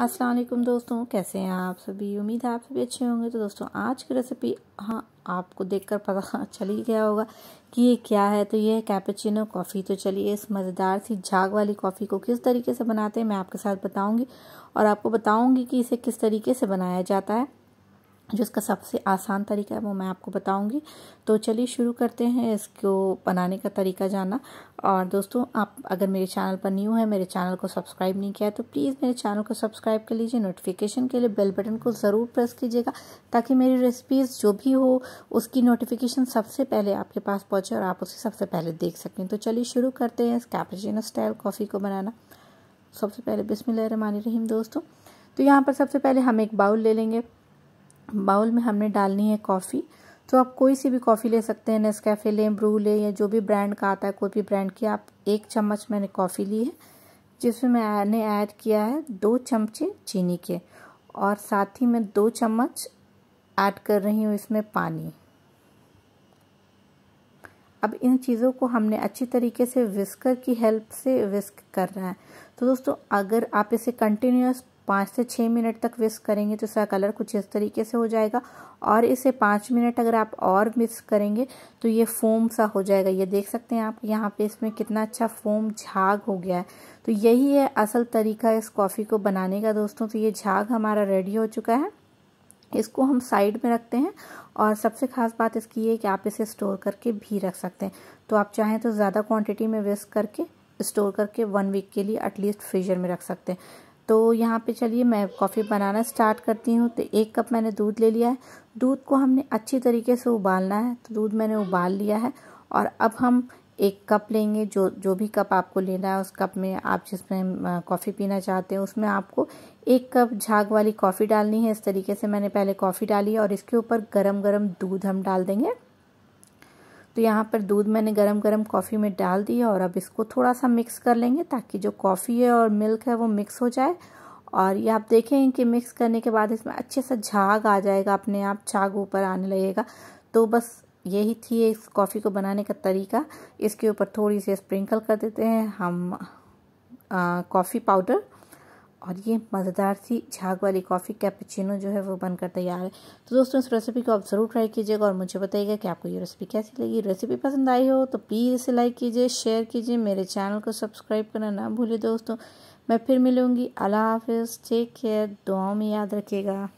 अस्सलाम वालेकुम दोस्तों कैसे हैं आप सभी उम्मीद है आप सभी अच्छे होंगे तो दोस्तों आज की रेसिपी हाँ आपको देखकर पता चल ही गया होगा कि ये क्या है तो ये कैपेचिनो कॉफ़ी तो चलिए इस मज़ेदार सी झाग वाली कॉफ़ी को किस तरीके से बनाते हैं मैं आपके साथ बताऊंगी और आपको बताऊंगी कि इसे किस तरीके से बनाया जाता है जो इसका सबसे आसान तरीका है वो मैं आपको बताऊंगी तो चलिए शुरू करते हैं इसको बनाने का तरीका जाना और दोस्तों आप अगर मेरे चैनल पर न्यू है मेरे चैनल को सब्सक्राइब नहीं किया है तो प्लीज़ मेरे चैनल को सब्सक्राइब कर लीजिए नोटिफिकेशन के लिए बेल बटन को ज़रूर प्रेस कीजिएगा ताकि मेरी रेसिपीज़ जो भी हो उसकी नोटिफिकेशन सबसे पहले आपके पास पहुँचे और आप उसे सबसे पहले देख सकें तो चलिए शुरू करते हैं इस स्टाइल कॉफ़ी को बनाना सबसे पहले बिसमिल्ल रहीम दोस्तों तो यहाँ पर सबसे पहले हम एक बाउल ले लेंगे बाउल में हमने डालनी है कॉफ़ी तो आप कोई सी भी कॉफ़ी ले सकते हैं नेस्कैफ़े लें ब्रू लें या जो भी ब्रांड का आता है कोई भी ब्रांड की आप एक चम्मच मैंने कॉफ़ी ली है जिसमें मैंने ऐड किया है दो चमचे चीनी के और साथ ही मैं दो चम्मच ऐड कर रही हूँ इसमें पानी अब इन चीज़ों को हमने अच्छी तरीके से विस्कर की हेल्प से विस्क कर रहा है तो दोस्तों अगर आप इसे कंटिन्यूस पाँच से छः मिनट तक विस्क करेंगे तो इसका कलर कुछ इस तरीके से हो जाएगा और इसे पाँच मिनट अगर आप और मिक्स करेंगे तो ये फोम सा हो जाएगा ये देख सकते हैं आप यहाँ पे इसमें कितना अच्छा फोम झाग हो गया है तो यही है असल तरीका इस कॉफ़ी को बनाने का दोस्तों तो ये झाग हमारा रेडी हो चुका है इसको हम साइड में रखते हैं और सबसे ख़ास बात इसकी ये कि आप इसे स्टोर करके भी रख सकते हैं तो आप चाहें तो ज़्यादा क्वान्टिटी में वेस्ट करके स्टोर करके वन वीक के लिए एटलीस्ट फ्रीजर में रख सकते हैं तो यहाँ पे चलिए मैं कॉफ़ी बनाना स्टार्ट करती हूँ तो एक कप मैंने दूध ले लिया है दूध को हमने अच्छी तरीके से उबालना है तो दूध मैंने उबाल लिया है और अब हम एक कप लेंगे जो जो भी कप आपको लेना है उस कप में आप जिसमें कॉफ़ी पीना चाहते हैं उसमें आपको एक कप झाग वाली कॉफ़ी डालनी है इस तरीके से मैंने पहले कॉफ़ी डाली है और इसके ऊपर गरम गरम दूध हम डाल देंगे तो यहाँ पर दूध मैंने गरम गरम कॉफ़ी में डाल दिया और अब इसको थोड़ा सा मिक्स कर लेंगे ताकि जो कॉफ़ी है और मिल्क है वो मिक्स हो जाए और ये आप देखें कि मिक्स करने के बाद इसमें अच्छे सा झाग आ जाएगा अपने आप झाग ऊपर आने लगेगा तो बस यही थी इस कॉफ़ी को बनाने का तरीका इसके ऊपर थोड़ी सी स्प्रिंकल कर देते हैं हम कॉफ़ी पाउडर और ये मज़ेदार सी झाग वाली कॉफ़ी कैपेचिनो जो है वो बनकर तैयार है तो दोस्तों इस रेसिपी को आप ज़रूर ट्राई कीजिएगा और मुझे बताइएगा कि आपको ये रेसिपी कैसी लगी रेसिपी पसंद आई हो तो प्लीज़ इसे लाइक कीजिए शेयर कीजिए मेरे चैनल को सब्सक्राइब करना ना भूलिए दोस्तों मैं फिर मिलूँगी अल्लाह हाफिज़ टेक केयर दुआ में याद रखिएगा